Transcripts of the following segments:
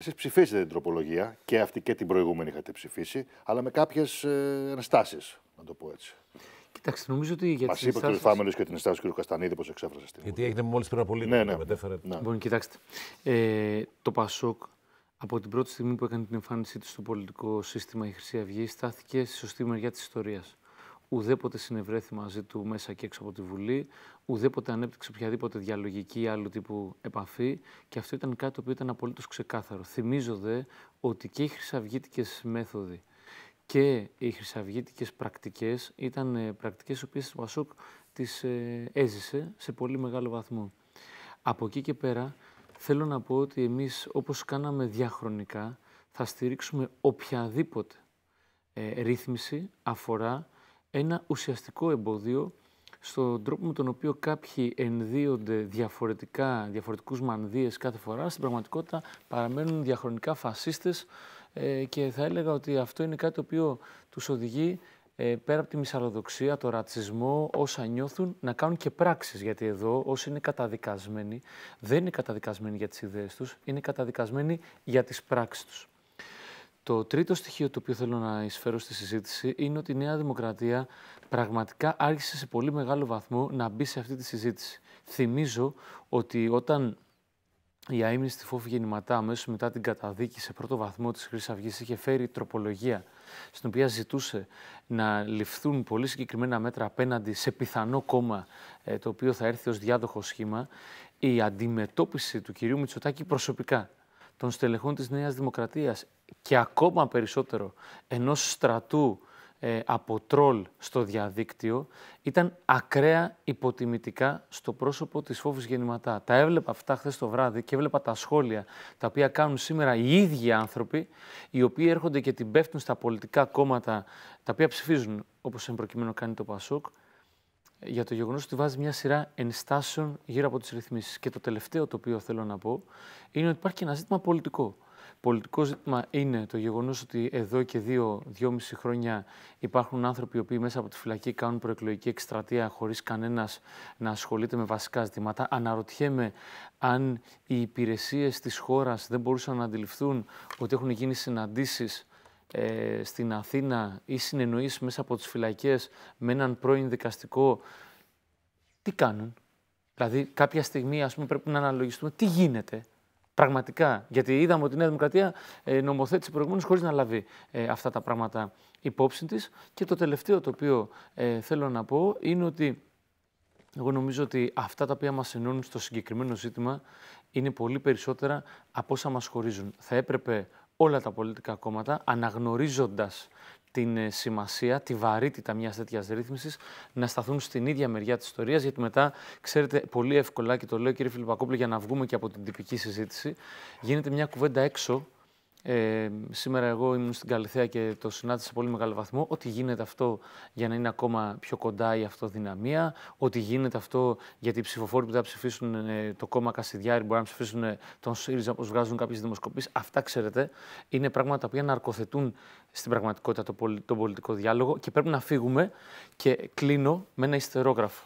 Εσεί ψηφίσετε την τροπολογία και αυτή και την προηγούμενη είχατε ψηφίσει, αλλά με κάποιες ενστάσεις, να το πω έτσι. Κοιτάξτε, νομίζω ότι για Μας είπε ο ο Φάμελο και την ενστάση του κ. Καστανίδη, πώ εξέφρασε την. Γιατί έγινε μόλι πριν από λίγο. Ναι, ναι. Μετέφερε... ναι. Λοιπόν, κοιτάξτε. Ε, το Πασόκ από την πρώτη στιγμή που έκανε την εμφάνισή του στο πολιτικό σύστημα η Χρυσή Αυγή στάθηκε στη σωστή μεριά της ιστορίας ουδέποτε συνευρέθη μαζί του μέσα και έξω από τη Βουλή, ουδέποτε ανέπτυξε οποιαδήποτε διαλογική ή άλλου τύπου επαφή και αυτό ήταν κάτι που ήταν απολύτως ξεκάθαρο. Θυμίζω δε ότι και οι χρυσαυγήτικες μέθοδοι και οι χρυσαυγήτικες πρακτικές ήταν ε, πρακτικές οι οποίες ο Πασόκ τις ε, έζησε σε πολύ μεγάλο βαθμό. Από εκεί και πέρα θέλω να πω ότι εμείς όπως κάναμε διαχρονικά θα στηρίξουμε οποιαδήποτε ε, ρύθμιση αφορά ένα ουσιαστικό εμπόδιο στον τρόπο με τον οποίο κάποιοι ενδύονται διαφορετικά, διαφορετικούς μανδύες κάθε φορά, στην πραγματικότητα παραμένουν διαχρονικά φασίστες ε, και θα έλεγα ότι αυτό είναι κάτι το οποίο τους οδηγεί ε, πέρα από τη μυσαλλοδοξία, το ρατσισμό, όσα νιώθουν, να κάνουν και πράξεις. Γιατί εδώ όσοι είναι καταδικασμένοι, δεν είναι καταδικασμένοι για τις ιδέες τους, είναι καταδικασμένοι για τις πράξεις τους. Το τρίτο στοιχείο το οποίο θέλω να εισφέρω στη συζήτηση είναι ότι η Νέα Δημοκρατία πραγματικά άρχισε σε πολύ μεγάλο βαθμό να μπει σε αυτή τη συζήτηση. Θυμίζω ότι όταν η στη φόφη γεννηματά αμέσως μετά την καταδίκη σε πρώτο βαθμό της Χρυσής Αυγής είχε φέρει τροπολογία στην οποία ζητούσε να ληφθούν πολύ συγκεκριμένα μέτρα απέναντι σε πιθανό κόμμα ε, το οποίο θα έρθει ως διάδοχο σχήμα. Η αντιμετώπιση του κυρίου Μητσοτάκη προσωπικά των στελεχών της Νέας Δημοκρατίας και ακόμα περισσότερο ενός στρατού ε, από τρόλ στο διαδίκτυο ήταν ακραία υποτιμητικά στο πρόσωπο της φόβης γεννηματά. Τα έβλεπα αυτά χθες το βράδυ και έβλεπα τα σχόλια τα οποία κάνουν σήμερα οι ίδιοι άνθρωποι οι οποίοι έρχονται και την πέφτουν στα πολιτικά κόμματα τα οποία ψηφίζουν όπως εν προκειμένου κάνει το Πασόκ για το γεγονός ότι βάζει μια σειρά ενστάσεων γύρω από τις ρυθμίσεις. Και το τελευταίο το οποίο θέλω να πω είναι ότι υπάρχει και ένα ζήτημα πολιτικό. Πολιτικό ζήτημα είναι το γεγονός ότι εδώ και δύο, δυόμιση χρόνια υπάρχουν άνθρωποι οι οποίοι μέσα από τη φυλακή κάνουν προεκλογική εκστρατεία χωρίς κανένας να ασχολείται με βασικά ζητήματα. Αναρωτιέμαι αν οι υπηρεσίες της χώρας δεν μπορούσαν να αντιληφθούν ότι έχουν γίνει συναντήσεις ε, στην Αθήνα ή συνεννοήσεις μέσα από τις φυλακές με έναν πρώην δικαστικό, τι κάνουν. Δηλαδή κάποια στιγμή ας πούμε, πρέπει να αναλογιστούμε τι γίνεται. Πραγματικά. Γιατί είδαμε ότι η συνεννοεις μεσα απο Δημοκρατία ε, νομοθέτησε προηγουμένως χωρίς να λάβει ε, αυτά τα πράγματα υπόψη της. Και το τελευταίο το οποίο ε, θέλω να πω είναι ότι εγώ νομίζω ότι αυτά τα οποία μας ενώνουν στο συγκεκριμένο ζήτημα είναι πολύ περισσότερα από όσα μας χωρίζουν. Θα έπρεπε όλα τα πολιτικά κόμματα, αναγνωρίζοντας την ε, σημασία, τη βαρύτητα μιας τέτοιας ρύθμισης, να σταθούν στην ίδια μεριά της ιστορίας, γιατί μετά, ξέρετε, πολύ εύκολα, και το λέω κύριε Φιλιππακόπουλο για να βγούμε και από την τυπική συζήτηση, γίνεται μια κουβέντα έξω ε, σήμερα εγώ ήμουν στην Καλυθέα και το συνάντησα σε πολύ μεγάλο βαθμό ότι γίνεται αυτό για να είναι ακόμα πιο κοντά η αυτοδυναμία, ότι γίνεται αυτό γιατί οι ψηφοφόροι που θα ψηφίσουν ε, το κόμμα Κασιδιάρη μπορεί να ψηφίσουν ε, τον ΣΥΡΙΖΑ όπως βγάζουν κάποιες δημοσκοπήσεις. Αυτά ξέρετε είναι πράγματα που ναρκοθετούν στην πραγματικότητα το τον πολιτικό διάλογο και πρέπει να φύγουμε και κλείνω με ένα ιστερόγραφο.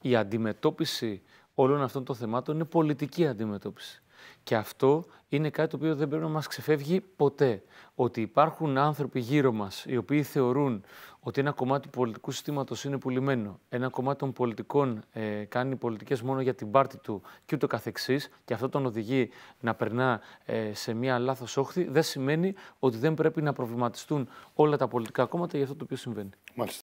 Η αντιμετώπιση όλων αυτών των θεμάτων είναι πολιτική αντιμετώπιση. Και αυτό είναι κάτι το οποίο δεν πρέπει να μας ξεφεύγει ποτέ. Ότι υπάρχουν άνθρωποι γύρω μας οι οποίοι θεωρούν ότι ένα κομμάτι του πολιτικού συστήματος είναι πουλημένο, ένα κομμάτι των πολιτικών ε, κάνει πολιτικές μόνο για την πάρτη του και ούτω καθεξής και αυτό τον οδηγεί να περνά ε, σε μια λάθος όχθη, δεν σημαίνει ότι δεν πρέπει να προβληματιστούν όλα τα πολιτικά κόμματα για αυτό το οποίο συμβαίνει. Μάλιστα.